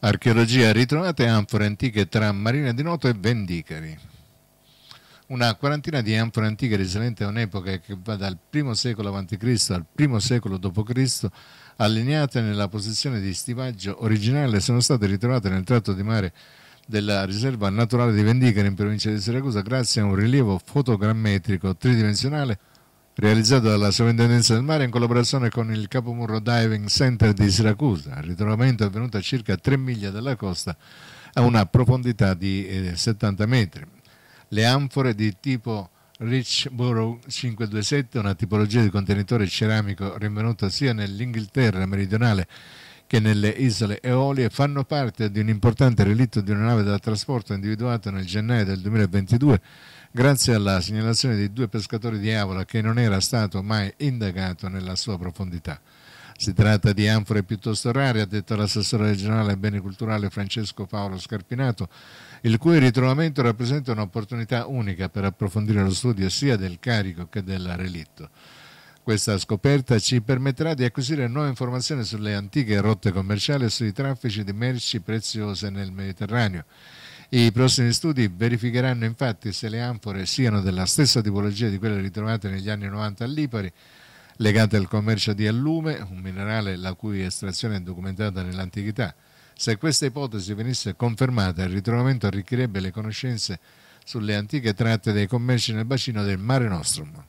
Archeologia ritrovate anfore antiche tra Marina di Noto e Vendicari. Una quarantina di anfore antiche risalente a un'epoca che va dal I secolo a.C. al I secolo d.C., allineate nella posizione di stivaggio originale, sono state ritrovate nel tratto di mare della riserva naturale di Vendicari in provincia di Siracusa grazie a un rilievo fotogrammetrico tridimensionale realizzato dalla Sovrintendenza del Mare in collaborazione con il Capomurro Diving Center di Siracusa. Il ritrovamento è avvenuto a circa 3 miglia dalla costa a una profondità di 70 eh, metri. Le anfore di tipo Richborough 527, una tipologia di contenitore ceramico rinvenuta sia nell'Inghilterra meridionale che nelle isole Eolie, fanno parte di un importante relitto di una nave da trasporto individuato nel gennaio del 2022 grazie alla segnalazione di due pescatori di Avola che non era stato mai indagato nella sua profondità. Si tratta di anfore piuttosto rare, ha detto l'assessore regionale ai beni culturali Francesco Paolo Scarpinato, il cui ritrovamento rappresenta un'opportunità unica per approfondire lo studio sia del carico che del relitto. Questa scoperta ci permetterà di acquisire nuove informazioni sulle antiche rotte commerciali e sui traffici di merci preziose nel Mediterraneo i prossimi studi verificheranno infatti se le anfore siano della stessa tipologia di quelle ritrovate negli anni 90 a Lipari, legate al commercio di allume, un minerale la cui estrazione è documentata nell'antichità. Se questa ipotesi venisse confermata, il ritrovamento arricchirebbe le conoscenze sulle antiche tratte dei commerci nel bacino del Mare Nostrum.